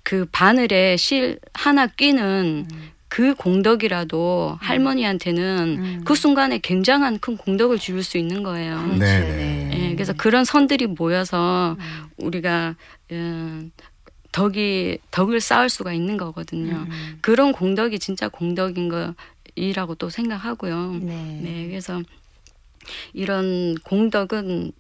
그 바늘에 실 하나 끼는 음. 그 공덕이라도 할머니한테는 음. 그 순간에 굉장한 큰 공덕을 줄일 수 있는 거예요. 그렇죠. 네. 네. 네. 예, 그래서 그런 선들이 모여서 음. 우리가 예, 덕이 덕을 쌓을 수가 있는 거거든요. 음. 그런 공덕이 진짜 공덕인 거이라고 또 생각하고요. 네. 네 그래서 이런 공덕은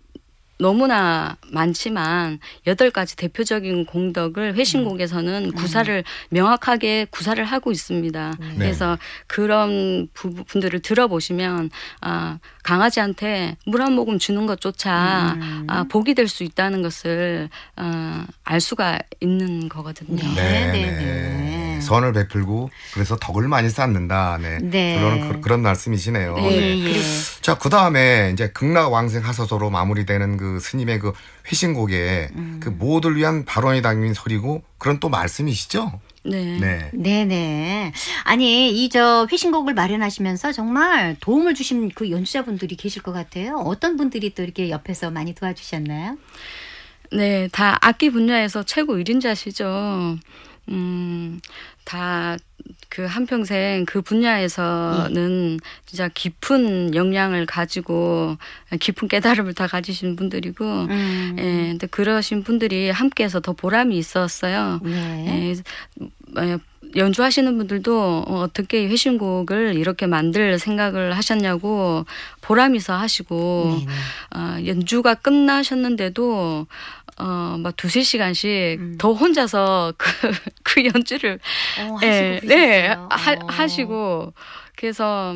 너무나 많지만 여덟 가지 대표적인 공덕을 회신곡에서는 음. 구사를 음. 명확하게 구사를 하고 있습니다. 네. 그래서 그런 부분들을 들어보시면 아 강아지한테 물 한 모금 주는 것조차 음. 아, 복이 될 수 있다는 것을 어, 알 수가 있는 거거든요. 네 네, 네, 네, 네. 선을 베풀고 그래서 덕을 많이 쌓는다. 네. 네. 결론은 그, 런 말씀이시네요. 네. 네. 네. 자, 그 다음에 이제 극락왕생 하소서로 마무리되는 그 스님의 그 회신곡에 음. 그 모두를 위한 발언이 담긴 소리고 그런 또 말씀이시죠? 네. 네. 네네. 아니, 이 저 회신곡을 마련하시면서 정말 도움을 주신 그 연주자분들이 계실 것 같아요. 어떤 분들이 또 이렇게 옆에서 많이 도와주셨나요? 네, 다 악기 분야에서 최고 1인자시죠. 음, 다그 한평생 그 분야에서는 예. 진짜 깊은 역량을 가지고 깊은 깨달음을 다 가지신 분들이고 음. 예 근데 그러신 분들이 함께해서 더 보람이 있었어요 네. 예. 예 연주하시는 분들도 어, 어떻게 회신곡을 이렇게 만들 생각을 하셨냐고 보람이서 하시고 어, 연주가 끝나셨는데도 어 막 두세 시간씩 음. 더 혼자서 그, 그 연주를 어, 예, 네 하, 어. 하시고 그래서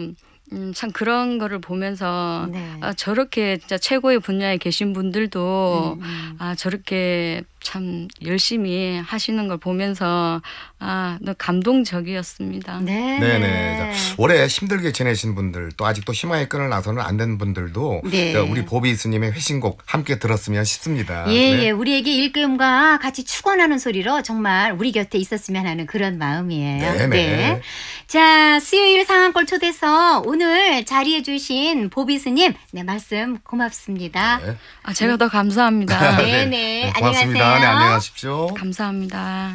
음, 참 그런 거를 보면서 네. 아, 저렇게 진짜 최고의 분야에 계신 분들도 음. 음. 아 저렇게 참 열심히 하시는 걸 보면서 아, 감동적이었습니다. 네. 네네. 자, 올해 힘들게 지내신 분들 또 아직도 희망의 끈을 놔서는 안 된 분들도 네. 자, 우리 보비 스님의 회신곡 함께 들었으면 싶습니다. 예, 예. 네. 예. 우리에게 일금과 같이 축원하는 소리로 정말 우리 곁에 있었으면 하는 그런 마음이에요. 네네. 네. 자, 수요일 상한골 초대서 오늘 자리해 주신 보비 스님 네, 말씀 고맙습니다. 네. 아, 제가 더 감사합니다. 네네. 네. 네, 네. 안녕하세요. 네, 안녕하십시오. 감사합니다.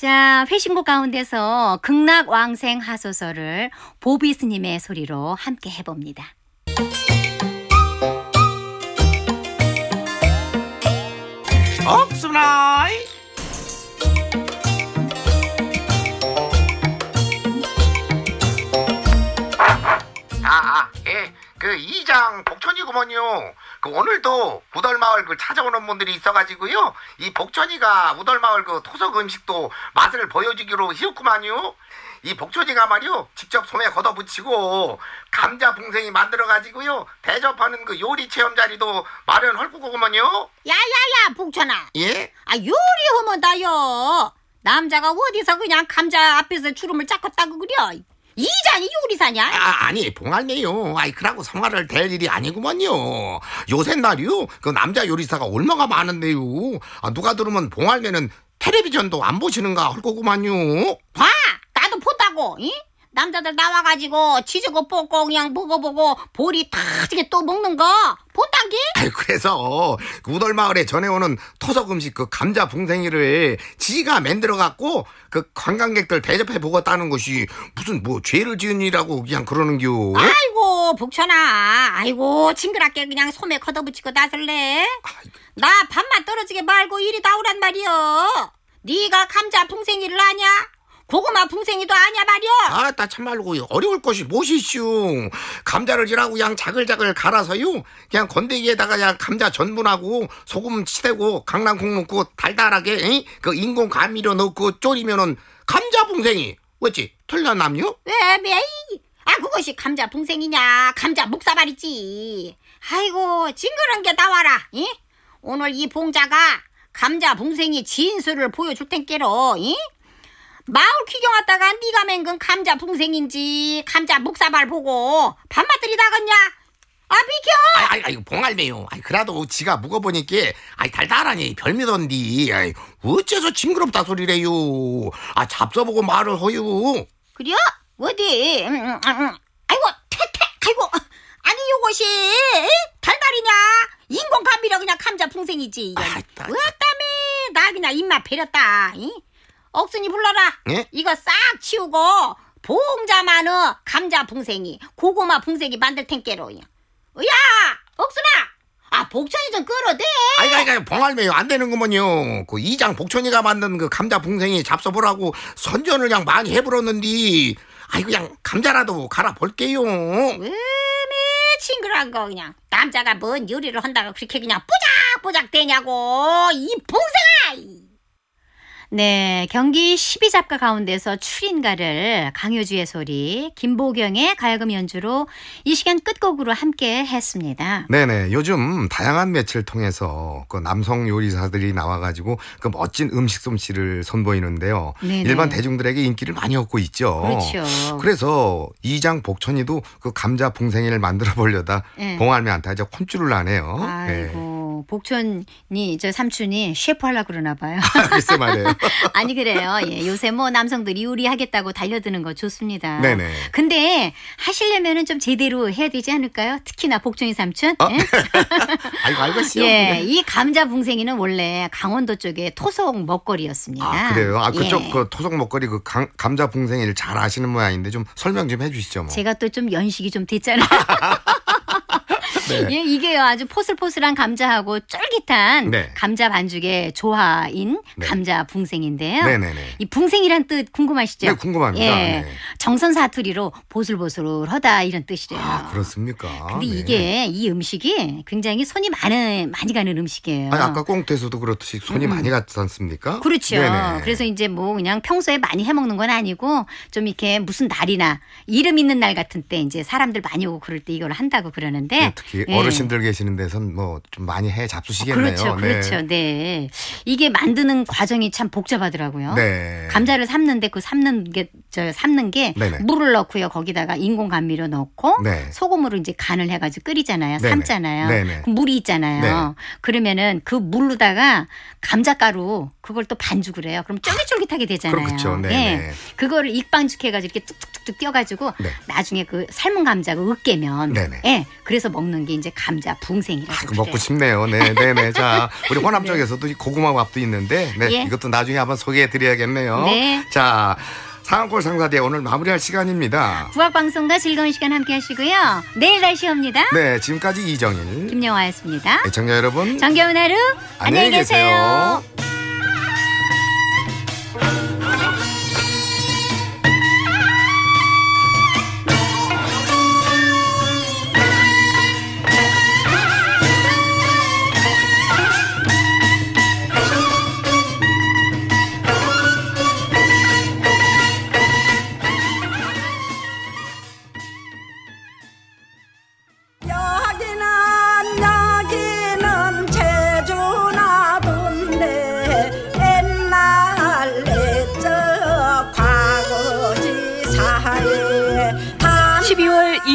자, 회신곡 가운데서 극락왕생 하소서를 보비스님의 소리로 함께 해봅니다. 없으나이 아, 아, 그 이장 복천이구먼요. 그 오늘도 우덜마을 그 찾아오는 분들이 있어가지고요. 이 복천이가 우덜마을 그 토속 음식도 맛을 보여주기로 희었구만요. 이 복천이가 말이요 직접 손에 걷어붙이고 감자 봉생이 만들어가지고요 대접하는 그 요리 체험 자리도 마련할 거구먼요. 야야야 복천아. 예? 아 요리하면 다요. 남자가 어디서 그냥 감자 앞에서 주름을 잡고 다고 그려. 이자니 요리사냐? 아, 아니 봉할매요. 아이 그라고 성화를 댈 일이 아니구먼요. 요새 날이요 그 남자 요리사가 얼마가 많은데요. 아, 누가 들으면 봉할매는 텔레비전도 안 보시는가 할 거구만요. 봐 나도 보다고. 이? 남자들 나와가지고 치즈고 뽀꼬 그냥 먹어보고 보리 다지게 또 먹는 거 본단기? 아이 그래서 우돌마을에 전해오는 토속 음식 그 감자 봉생이를 지가 만들어갖고 그 관광객들 대접해 보겠다는 것이 무슨 뭐 죄를 지은 일이라고 그냥 그러는겨 아이고 북천아 아이고 징그럽게 그냥 소매 걷어붙이고 나설래 나 밥만 떨어지게 말고 이리 나오란 말이여 네가 감자 풍생이를 아냐? 고구마 풍뎅이도 아냐말이오 아따 참말로 어려울 것이 무엇이슈. 감자를 지라고 양 자글자글 갈아서요. 그냥 건더기에다가 그냥 감자 전분하고 소금 치대고 강낭콩 넣고 달달하게 에이? 그 인공 감미료 넣고 졸이면은 감자 풍생이 왜지? 틀려남요? 왜 왜? 아 그것이 감자 풍생이냐 감자 묵사발이지. 아이고 징그러운게 나와라. 이? 오늘 이 봉자가 감자 봉생이 진수를 보여줄 텐께로. 이? 마을 키경 왔다가 네가 맹근 감자 풍생인지 감자 묵사발 보고 밥맛들이다겠냐? 아 비켜! 아이, 아이, 아이 봉알매요. 아이 그래도 지가 묵어보니까 아이 달달하니 별미던디. 아이 어째서 징그럽다 소리래요. 아 잡숴보고 말을 허유. 그래요? 어디? 음 음, 음, 음, 아이고 퇴퇴. 아이고 아니 요것이 달달이냐? 인공 감미라 그냥 감자 풍생이지. 아따. 어따매 나 그냥 입맛 베렸다. 이? 억순이 불러라. 예? 이거 싹 치우고 봉자 마늘 감자 풍뎅이 고구마 풍뎅이 만들 텐께로. 야 억순아. 아 복천이 좀 끌어대. 아이가 아이 봉할매요 안되는거면요그 이장 복천이가 만든 그 감자 풍뎅이 잡숴보라고 선전을 그냥 많이 해버렸는디. 아이 그냥 감자라도 갈아 볼게요. 음이 친구러운거 그냥 남자가 뭔 요리를 한다고 그렇게 그냥 뿌작뿌작되냐고이풍생아 네, 경기 1 2작가 가운데서 출인가를 강효주의 소리, 김보경의 가야금 연주로 이 시간 끝곡으로 함께 했습니다. 네네, 요즘 다양한 매체를 통해서 그 남성 요리사들이 나와가지고 그 멋진 음식 솜씨를 선보이는데요. 네네. 일반 대중들에게 인기를 많이 얻고 있죠. 그렇죠. 그래서 이장 복천이도 그 감자 봉생이를 만들어 보려다 네. 봉알매한테 이제 콘줄을 나네요. 아이고. 네. 복천이저 삼촌이 셰프 하려 그러나 봐요. 아, 글쎄 말이에요. 아니 그래요. 예, 요새 뭐 남성들이 요리하겠다고 달려드는 거 좋습니다. 네네. 근데 하시려면은 좀 제대로 해야 되지 않을까요? 특히나 복종이 삼촌. 어? 아이고 알겠어요. 예, 네. 이 감자 붕생이는 원래 강원도 쪽에 토속 먹거리였습니다. 아 그래요? 아 그쪽 예. 그 토속 먹거리 그 강, 감자 붕생이를 잘 아시는 모양인데 좀 설명 좀 해주시죠. 뭐. 제가 또 좀 연식이 좀 됐잖아요. 네. 예, 이게요 아주 포슬포슬한 감자하고 쫄깃한 네. 감자 반죽의 조화인 네. 감자 붕생인데요. 네네네. 네, 네. 이 붕생이란 뜻 궁금하시죠? 네, 궁금합니다. 예, 네. 정선 사투리로 보슬보슬하다 이런 뜻이래요. 아, 그렇습니까? 근데 이게 이 음식이 굉장히 손이 많은 많이 가는 음식이에요. 아니, 아까 꽁트에서도 그렇듯이 손이 음. 많이 갔지 않습니까? 그렇죠. 네네. 그래서 이제 뭐 그냥 평소에 많이 해 먹는 건 아니고 좀 이렇게 무슨 날이나 이름 있는 날 같은 때 이제 사람들 많이 오고 그럴 때 이걸 한다고 그러는데 특히 특 예. 어르신들 계시는 데서는뭐 좀 많이 해 잡수시겠네요. 그렇죠, 그렇죠. 네. 그렇죠. 네. 이게 만드는 과정이 참 복잡하더라고요. 네. 감자를 삶는데 그 삶는 게 저 삶는 게네 물을 넣고요. 거기다가 인공 감미료 넣고 네. 소금으로 이제 간을 해가지고 끓이잖아요. 네 삶잖아요. 네네. 그 물이 있잖아요. 네. 그러면은 그 물로다가 감자가루 그걸 또 반죽을 해요. 그럼 쫄깃쫄깃하게 되잖아요. 그렇죠. 예. 네. 그거를 익반죽해가지고 이렇게 뚝뚝뚝뚝 띄어가지고 나중에 그 삶은 감자가 으깨면 예. 그래서 먹는 게게 이제 감자 붕생이라고 아, 그래요. 먹고 싶네요. 네, 네, 네. 자, 우리 호남 네. 쪽에서도 이 고구마 밥도 있는데, 네, 예. 이것도 나중에 한번 소개해드려야겠네요. 네. 자. 상한골 상사대 오늘 마무리할 시간입니다. 부학방송과 즐거운 시간 함께 하시고요. 내일 다시 옵니다. 네, 지금까지 이정일, 김영화였습니다. 애청자 네, 여러분, 정겨운 하루, 안녕히 계세요. 계세요.